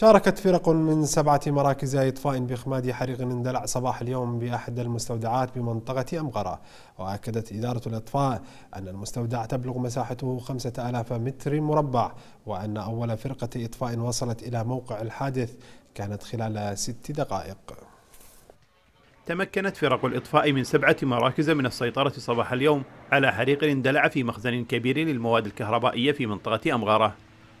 شاركت فرق من سبعة مراكز إطفاء بإخماد حريق اندلع صباح اليوم بأحد المستودعات بمنطقة أمغرة وأكدت إدارة الإطفاء أن المستودع تبلغ مساحته 5000 متر مربع وأن أول فرقة إطفاء وصلت إلى موقع الحادث كانت خلال ست دقائق تمكنت فرق الإطفاء من سبعة مراكز من السيطرة صباح اليوم على حريق اندلع في مخزن كبير للمواد الكهربائية في منطقة أمغرة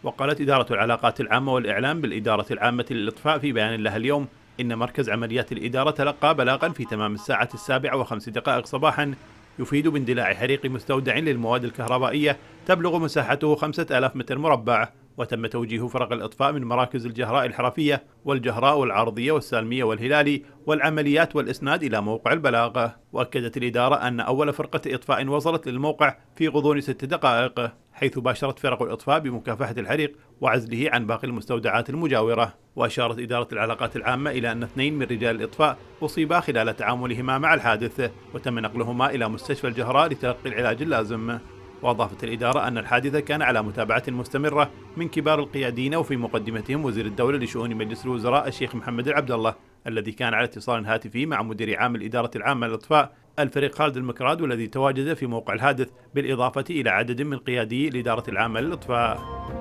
وقالت إدارة العلاقات العامة والإعلام بالإدارة العامة للإطفاء في بيان لها اليوم إن مركز عمليات الإدارة تلقى بلاغا في تمام الساعة السابعة وخمس دقائق صباحا يفيد باندلاع حريق مستودع للمواد الكهربائية تبلغ مساحته 5000 متر مربع وتم توجيه فرق الإطفاء من مراكز الجهراء الحرفية والجهراء والعرضية والسالمية والهلالي والعمليات والإسناد إلى موقع البلاغ وأكدت الإدارة أن أول فرقة إطفاء وصلت للموقع في غضون ست دقائق حيث باشرت فرق الإطفاء بمكافحة الحريق وعزله عن باقي المستودعات المجاورة وأشارت إدارة العلاقات العامة إلى أن اثنين من رجال الإطفاء أصيبا خلال تعاملهما مع الحادث وتم نقلهما إلى مستشفى الجهراء لتلقي العلاج اللازم وأضافت الإدارة أن الحادث كان على متابعة مستمرة من كبار القياديين وفي مقدمتهم وزير الدولة لشؤون مجلس الوزراء الشيخ محمد العبد الله الذي كان على اتصال هاتفي مع مدير عام الإدارة العامة للإطفاء الفريق خالد المكراد والذي تواجد في موقع الحادث بالإضافة إلى عدد من قيادي الإدارة العامة للإطفاء